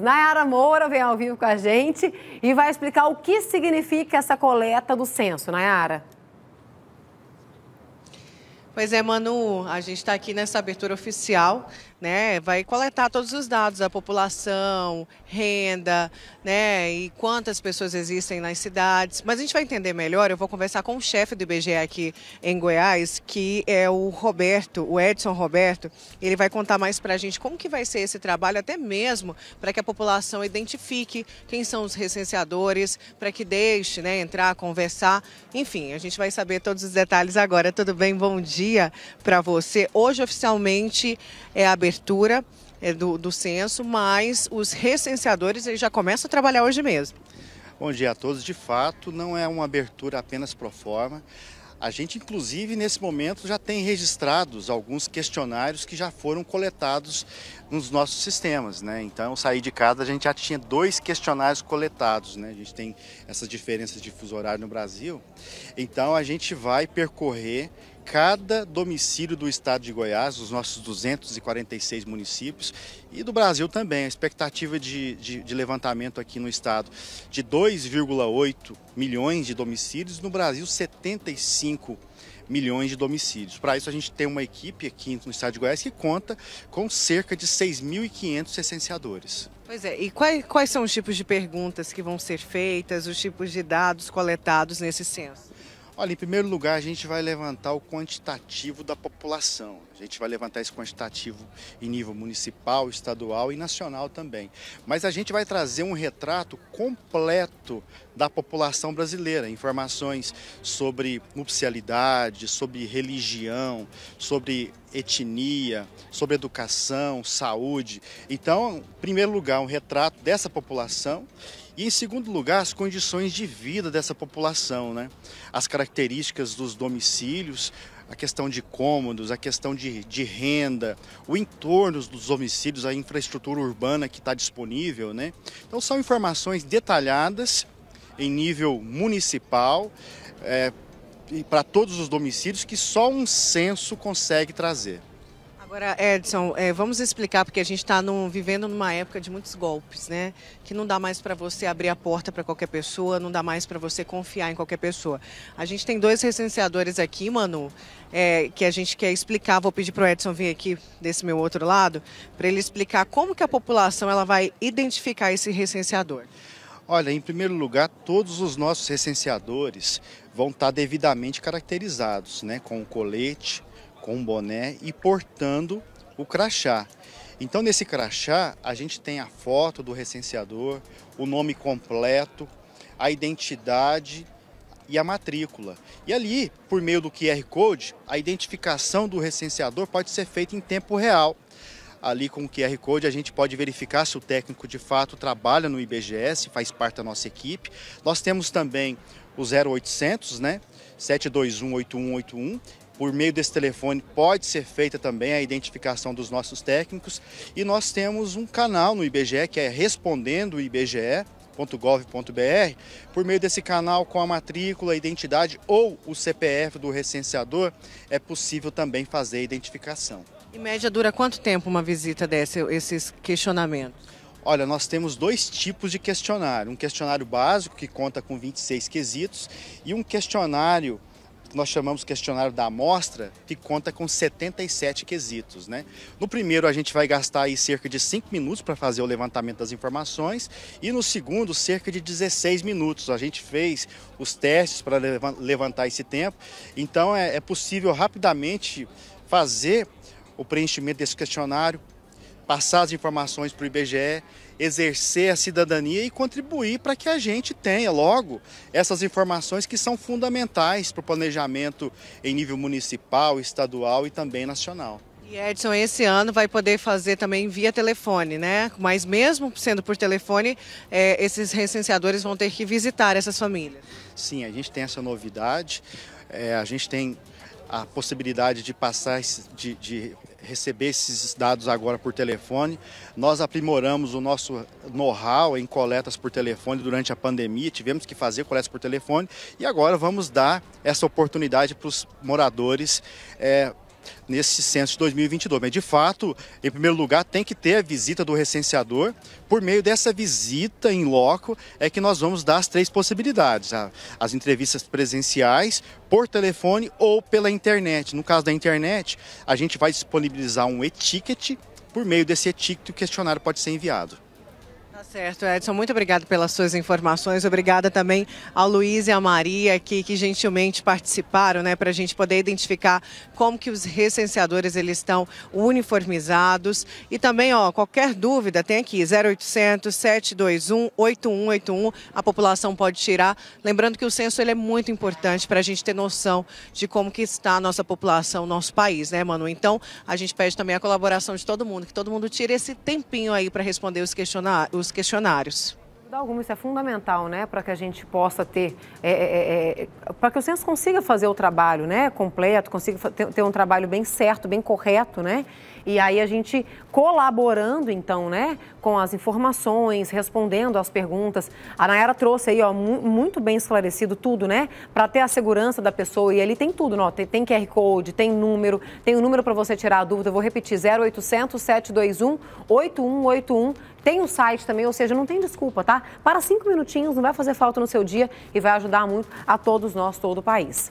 Nayara Moura vem ao vivo com a gente e vai explicar o que significa essa coleta do censo. Nayara. Pois é, Manu, a gente está aqui nessa abertura oficial, né? Vai coletar todos os dados da população, renda, né? E quantas pessoas existem nas cidades. Mas a gente vai entender melhor. Eu vou conversar com o chefe do IBGE aqui em Goiás, que é o Roberto, o Edson Roberto. Ele vai contar mais para a gente como que vai ser esse trabalho, até mesmo para que a população identifique quem são os recenseadores, para que deixe, né? Entrar, conversar. Enfim, a gente vai saber todos os detalhes agora. Tudo bem? Bom dia dia para você. Hoje, oficialmente, é a abertura é, do, do censo, mas os recenseadores já começam a trabalhar hoje mesmo. Bom dia a todos. De fato, não é uma abertura apenas pro forma. A gente, inclusive, nesse momento já tem registrados alguns questionários que já foram coletados nos nossos sistemas, né? Então, sair de casa, a gente já tinha dois questionários coletados, né? A gente tem essas diferenças de fuso horário no Brasil. Então, a gente vai percorrer cada domicílio do estado de Goiás, os nossos 246 municípios e do Brasil também. A expectativa de, de, de levantamento aqui no estado de 2,8 milhões de domicílios, no Brasil 75 milhões de domicílios. Para isso, a gente tem uma equipe aqui no estado de Goiás que conta com cerca de 6.500 licenciadores. Pois é, e quais, quais são os tipos de perguntas que vão ser feitas, os tipos de dados coletados nesse censo? Olha, em primeiro lugar, a gente vai levantar o quantitativo da população. A gente vai levantar esse quantitativo em nível municipal, estadual e nacional também. Mas a gente vai trazer um retrato completo da população brasileira, informações sobre nupcialidade, sobre religião, sobre etnia, sobre educação, saúde. Então, em primeiro lugar, um retrato dessa população e em segundo lugar, as condições de vida dessa população, né? As características dos domicílios, a questão de cômodos, a questão de, de renda, o entorno dos domicílios, a infraestrutura urbana que está disponível, né? Então são informações detalhadas em nível municipal é, para todos os domicílios que só um censo consegue trazer. Agora, Edson, é, vamos explicar, porque a gente está num, vivendo numa época de muitos golpes, né? Que não dá mais para você abrir a porta para qualquer pessoa, não dá mais para você confiar em qualquer pessoa. A gente tem dois recenseadores aqui, Manu, é, que a gente quer explicar. Vou pedir para o Edson vir aqui desse meu outro lado, para ele explicar como que a população ela vai identificar esse recenseador. Olha, em primeiro lugar, todos os nossos recenseadores vão estar tá devidamente caracterizados, né, com o colete, com um boné e portando o crachá. Então, nesse crachá, a gente tem a foto do recenseador, o nome completo, a identidade e a matrícula. E ali, por meio do QR Code, a identificação do recenseador pode ser feita em tempo real ali com o QR Code a gente pode verificar se o técnico de fato trabalha no IBGS, faz parte da nossa equipe. Nós temos também o 0800, né? 721 8181 por meio desse telefone pode ser feita também a identificação dos nossos técnicos e nós temos um canal no IBGE que é respondendo IBGE .gov.br, por meio desse canal com a matrícula, a identidade ou o CPF do recenseador, é possível também fazer a identificação. Em média, dura quanto tempo uma visita dessa, esses questionamentos? Olha, nós temos dois tipos de questionário. Um questionário básico, que conta com 26 quesitos, e um questionário que nós chamamos questionário da amostra, que conta com 77 quesitos. Né? No primeiro, a gente vai gastar aí cerca de 5 minutos para fazer o levantamento das informações, e no segundo, cerca de 16 minutos. A gente fez os testes para levantar esse tempo, então é, é possível rapidamente fazer o preenchimento desse questionário, passar as informações para o IBGE, exercer a cidadania e contribuir para que a gente tenha logo essas informações que são fundamentais para o planejamento em nível municipal, estadual e também nacional. E Edson, esse ano vai poder fazer também via telefone, né? Mas mesmo sendo por telefone, é, esses recenseadores vão ter que visitar essas famílias. Sim, a gente tem essa novidade. É, a gente tem a possibilidade de passar, de, de receber esses dados agora por telefone. Nós aprimoramos o nosso know-how em coletas por telefone durante a pandemia, tivemos que fazer coletas por telefone e agora vamos dar essa oportunidade para os moradores é, nesse censo de 2022. Mas, de fato, em primeiro lugar, tem que ter a visita do recenseador. Por meio dessa visita em loco é que nós vamos dar as três possibilidades: as entrevistas presenciais, por telefone ou pela internet. No caso da internet, a gente vai disponibilizar um etiquete. Por meio desse etiquete, o questionário pode ser enviado. Tá certo, Edson. Muito obrigada pelas suas informações. Obrigada também ao Luiz e à Maria que, que gentilmente participaram, né, para a gente poder identificar como que os recenseadores eles estão uniformizados. E também, ó, qualquer dúvida tem aqui 0800 721 8181. A população pode tirar. Lembrando que o censo ele é muito importante para a gente ter noção de como que está a nossa população, nosso país, né, Manu? Então, a gente pede também a colaboração de todo mundo, que todo mundo tire esse tempinho aí para responder os questionários questionários alguma, isso é fundamental, né, para que a gente possa ter, é, é, é, é para que o censo consiga fazer o trabalho, né, completo, consiga ter, ter, um trabalho bem certo, bem correto, né, e aí a gente colaborando, então, né, com as informações, respondendo às perguntas. A Nayara trouxe aí, ó, mu muito bem esclarecido tudo, né, para ter a segurança da pessoa, e ali tem tudo, ó, tem, tem QR Code, tem número, tem o um número para você tirar a dúvida, Eu vou repetir, 0800 721 8181 tem o site também, ou seja, não tem desculpa, tá? Para cinco minutinhos, não vai fazer falta no seu dia e vai ajudar muito a todos nós, todo o país.